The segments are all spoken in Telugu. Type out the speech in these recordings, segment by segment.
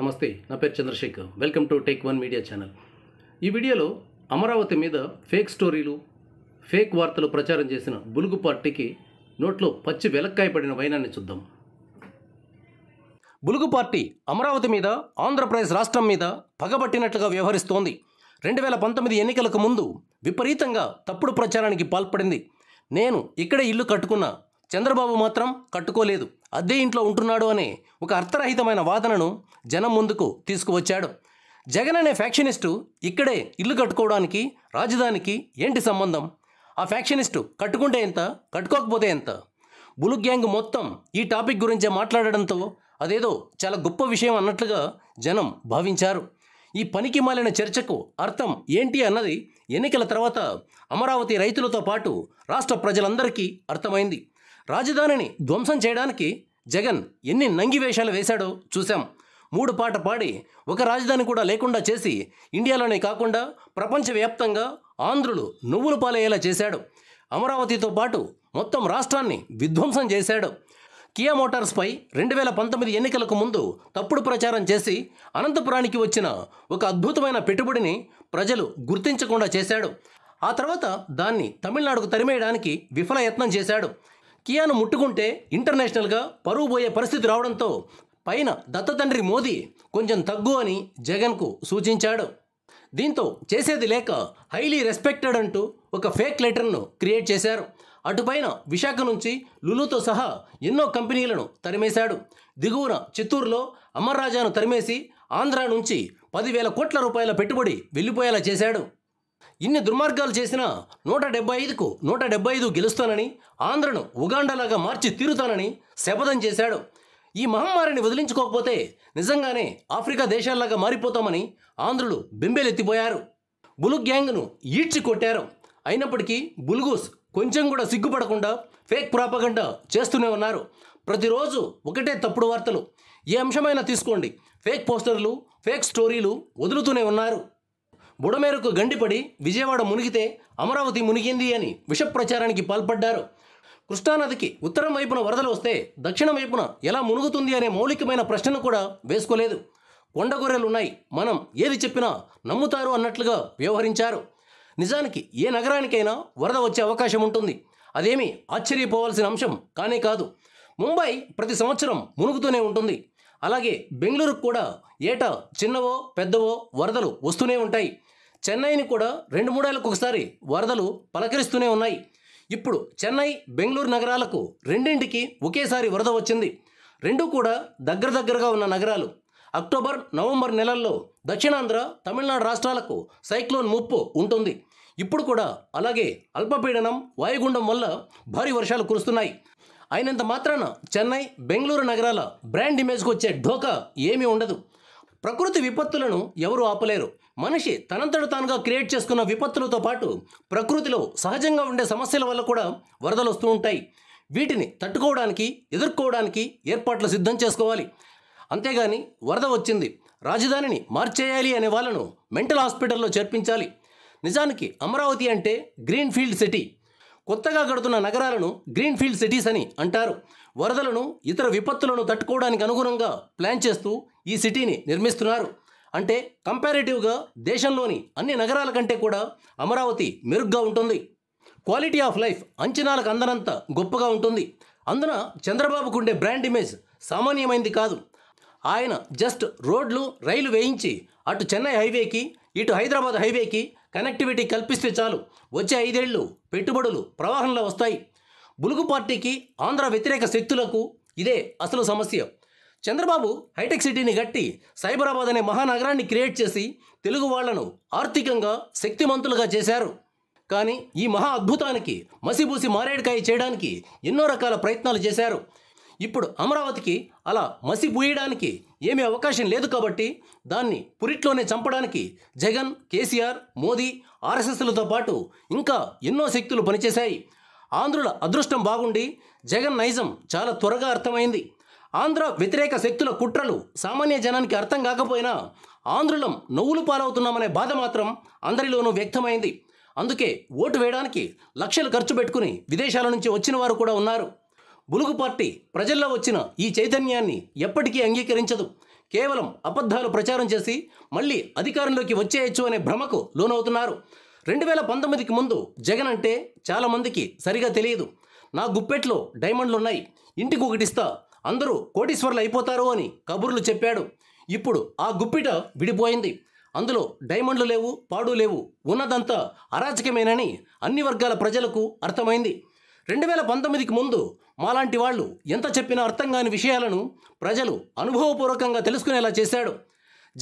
నమస్తే నా పేరు Chandrashekar welcome to take one media channel ఈ వీడియోలో అమరావతి మీద ఫేక్ స్టోరీలు ఫేక్ వార్తలు ప్రచారం చేసిన బులుగు పార్టీకి నోట్లో పచ్చి వెలక్కాయ పడిన వైనాన్ని చూద్దాం బులుగు పార్టీ అమరావతి మీద ఆంధ్రప్రదేశ్ రాష్ట్రం మీద పగబట్టినట్లుగా వ్యవహరిస్తోంది రెండు వేల పంతొమ్మిది ఎన్నికలకు ముందు విపరీతంగా తప్పుడు ప్రచారానికి పాల్పడింది నేను ఇక్కడే ఇల్లు కట్టుకున్నా చంద్రబాబు మాత్రం కట్టుకోలేదు అద్దె ఇంట్లో ఉంటున్నాడు అనే ఒక అర్థరహితమైన వాదనను జనం ముందుకు తీసుకువచ్చాడు జగన్ అనే ఫ్యాక్షనిస్టు ఇక్కడే ఇల్లు కట్టుకోవడానికి రాజధానికి ఏంటి సంబంధం ఆ ఫ్యాక్షనిస్టు కట్టుకుంటే ఎంత కట్టుకోకపోతే ఎంత బులు గ్యాంగ్ మొత్తం ఈ టాపిక్ గురించే మాట్లాడడంతో అదేదో చాలా గొప్ప విషయం అన్నట్లుగా జనం భావించారు ఈ పనికి మాలిన చర్చకు అర్థం ఏంటి అన్నది ఎన్నికల తర్వాత అమరావతి రైతులతో పాటు రాష్ట్ర ప్రజలందరికీ అర్థమైంది రాజధానిని ధ్వంసం చేయడానికి జగన్ ఎన్ని నంగి వేషాలు వేశాడో చూశాం మూడు పాట పాడి ఒక రాజధాని కూడా లేకుండా చేసి ఇండియాలోనే కాకుండా ప్రపంచవ్యాప్తంగా ఆంధ్రులు నువ్వులు పాలయ్యేలా చేశాడు అమరావతితో పాటు మొత్తం రాష్ట్రాన్ని విధ్వంసం చేశాడు కియా మోటార్స్పై రెండు వేల పంతొమ్మిది ఎన్నికలకు ముందు తప్పుడు ప్రచారం చేసి అనంతపురానికి వచ్చిన ఒక అద్భుతమైన పెట్టుబడిని ప్రజలు గుర్తించకుండా చేశాడు ఆ తర్వాత దాన్ని తమిళనాడుకు తరిమేయడానికి విఫలయత్నం చేశాడు కియాను ముట్టుకుంటే ఇంటర్నేషనల్గా పరువు పోయే పరిస్థితి రావడంతో పైన దత్తతండ్రి మోదీ కొంచెం తగ్గు అని జగన్కు సూచించాడు దీంతో చేసేది లేక హైలీ రెస్పెక్టెడ్ అంటూ ఒక ఫేక్ లెటర్ను క్రియేట్ చేశారు అటుపైన విశాఖ నుంచి లులుతో సహా ఎన్నో కంపెనీలను తరిమేశాడు దిగువన చిత్తూరులో అమర్రాజాను తరిమేసి ఆంధ్ర నుంచి పదివేల కోట్ల రూపాయల పెట్టుబడి వెళ్ళిపోయేలా చేశాడు ఇన్ని దుర్మార్గాలు చేసిన నూట డెబ్బై ఐదుకు నూట డెబ్బై ఐదు గెలుస్తానని ఆంధ్రను ఉగాండలాగా మార్చి తీరుతానని శపథం చేశాడు ఈ మహమ్మారిని వదిలించుకోకపోతే నిజంగానే ఆఫ్రికా దేశాల్లాగా మారిపోతామని ఆంధ్రులు బెంబేలెత్తిపోయారు బులుగ్ గ్యాంగ్ను ఈడ్చి కొట్టారు అయినప్పటికీ బులుగూస్ కొంచెం కూడా సిగ్గుపడకుండా ఫేక్ ప్రాపగండ చేస్తూనే ఉన్నారు ప్రతిరోజు ఒకటే తప్పుడు వార్తలు ఏ అంశమైనా తీసుకోండి ఫేక్ పోస్టర్లు ఫేక్ స్టోరీలు వదులుతూనే ఉన్నారు బుడమేరకు గండిపడి విజయవాడ మునిగితే అమరావతి మునిగింది అని విష ప్రచారానికి పాల్పడ్డారు కృష్ణానదికి ఉత్తరం వైపున వరదలు వస్తే దక్షిణం వైపున ఎలా మునుగుతుంది అనే మౌలికమైన ప్రశ్నను కూడా వేసుకోలేదు కొండగొర్రెలున్నాయి మనం ఏది చెప్పినా నమ్ముతారు అన్నట్లుగా వ్యవహరించారు నిజానికి ఏ నగరానికైనా వరద వచ్చే అవకాశం ఉంటుంది అదేమి ఆశ్చర్యపోవాల్సిన అంశం కానే కాదు ముంబై ప్రతి సంవత్సరం మునుగుతూనే ఉంటుంది అలాగే బెంగళూరుకు కూడా ఏటా చిన్నవో పెద్దవో వరదలు వస్తూనే ఉంటాయి చెన్నైని కూడా రెండు మూడేళ్ళకు ఒకసారి వరదలు పలకరిస్తూనే ఉన్నాయి ఇప్పుడు చెన్నై బెంగళూరు నగరాలకు రెండింటికి ఒకేసారి వరద వచ్చింది రెండు కూడా దగ్గర దగ్గరగా ఉన్న నగరాలు అక్టోబర్ నవంబర్ నెలల్లో దక్షిణాంధ్ర తమిళనాడు రాష్ట్రాలకు సైక్లోన్ ముప్పు ఉంటుంది ఇప్పుడు కూడా అలాగే అల్పపీడనం వాయుగుండం వల్ల భారీ వర్షాలు కురుస్తున్నాయి అయినంత మాత్రాన చెన్నై బెంగళూరు నగరాల బ్రాండ్ ఇమేజ్కి వచ్చే ఢోకా ఏమీ ఉండదు ప్రకృతి విపత్తులను ఎవరూ ఆపలేరు మనిషి తనంతట తానుగా క్రియేట్ చేసుకున్న విపత్తులతో పాటు ప్రకృతిలో సహజంగా ఉండే సమస్యల వల్ల కూడా వరదలు వస్తూ ఉంటాయి వీటిని తట్టుకోవడానికి ఎదుర్కోవడానికి ఏర్పాట్లు సిద్ధం చేసుకోవాలి అంతేగాని వరద వచ్చింది రాజధానిని మార్చేయాలి అనే వాళ్ళను మెంటల్ హాస్పిటల్లో చేర్పించాలి నిజానికి అమరావతి అంటే గ్రీన్ ఫీల్డ్ సిటీ కొత్తగా కడుతున్న నగరాలను గ్రీన్ ఫీల్డ్ సిటీస్ అని అంటారు వరదలను ఇతర విపత్తులను తట్టుకోవడానికి అనుగుణంగా ప్లాన్ చేస్తూ ఈ సిటీని నిర్మిస్తున్నారు అంటే కంపారిటివ్గా దేశంలోని అన్ని నగరాల కంటే కూడా అమరావతి మెరుగ్గా ఉంటుంది క్వాలిటీ ఆఫ్ లైఫ్ అంచనాలకు అందనంత గొప్పగా ఉంటుంది అందున చంద్రబాబుకు ఉండే బ్రాండ్ ఇమేజ్ సామాన్యమైంది కాదు ఆయన జస్ట్ రోడ్లు రైలు వేయించి అటు చెన్నై హైవేకి ఇటు హైదరాబాద్ హైవేకి కనెక్టివిటీ కల్పిస్తే చాలు వచ్చే ఐదేళ్లు పెట్టుబడులు ప్రవాహంలో వస్తాయి బులుగు పార్టీకి ఆంధ్ర వ్యతిరేక శక్తులకు ఇదే అసలు సమస్య చంద్రబాబు హైటెక్ సిటీని కట్టి సైబరాబాద్ అనే మహానగరాన్ని క్రియేట్ చేసి తెలుగు వాళ్లను ఆర్థికంగా శక్తిమంతులుగా చేశారు కానీ ఈ మహా అద్భుతానికి మసిబూసి మారేడుకాయ చేయడానికి ఎన్నో రకాల ప్రయత్నాలు చేశారు ఇప్పుడు అమరావతికి అలా మసి పూయడానికి ఏమీ అవకాశం లేదు కాబట్టి దాన్ని పురిట్లోనే చంపడానికి జగన్ కేసీఆర్ మోదీ ఆర్ఎస్ఎస్లతో పాటు ఇంకా ఎన్నో శక్తులు పనిచేశాయి ఆంధ్రుల అదృష్టం బాగుండి జగన్ నైజం చాలా త్వరగా అర్థమైంది ఆంధ్ర వ్యతిరేక శక్తుల కుట్రలు సామాన్య జనానికి అర్థం కాకపోయినా ఆంధ్రులం నవ్వులు పాలవుతున్నామనే బాధ మాత్రం అందరిలోనూ వ్యక్తమైంది అందుకే ఓటు వేయడానికి లక్షలు ఖర్చు పెట్టుకుని విదేశాల నుంచి వచ్చిన వారు కూడా ఉన్నారు బులుగు పార్టీ ప్రజల్లో వచ్చిన ఈ చైతన్యాన్ని ఎప్పటికీ అంగీకరించదు కేవలం అబద్ధాలు ప్రచారం చేసి మళ్ళీ అధికారంలోకి వచ్చేయచ్చు అనే భ్రమకు లోనవుతున్నారు రెండు వేల పంతొమ్మిదికి ముందు జగన్ అంటే చాలామందికి సరిగా తెలియదు నా గుప్పెట్లో డైమండ్లు ఉన్నాయి ఇంటికి ఒకటిస్తా అందరూ కోటీశ్వర్లు అయిపోతారు అని కబుర్లు చెప్పాడు ఇప్పుడు ఆ గుప్పిట విడిపోయింది అందులో డైమండ్లు లేవు పాడు లేవు ఉన్నదంతా అరాచకమేనని అన్ని వర్గాల ప్రజలకు అర్థమైంది రెండు వేల పంతొమ్మిదికి ముందు మాలాంటి వాళ్ళు ఎంత చెప్పినా అర్థం కాని విషయాలను ప్రజలు అనుభవపూర్వకంగా తెలుసుకునేలా చేశాడు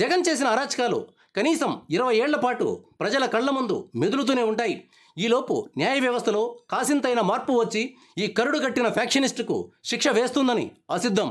జగన్ చేసిన అరాచకాలు కనీసం ఇరవై ఏళ్ల పాటు ప్రజల కళ్ల ముందు మెదులుతూనే ఉంటాయి ఈలోపు న్యాయ వ్యవస్థలో కాసింతైన మార్పు వచ్చి ఈ కరుడు కట్టిన ఫ్యాక్షనిస్టుకు శిక్ష వేస్తుందని అసిద్ధం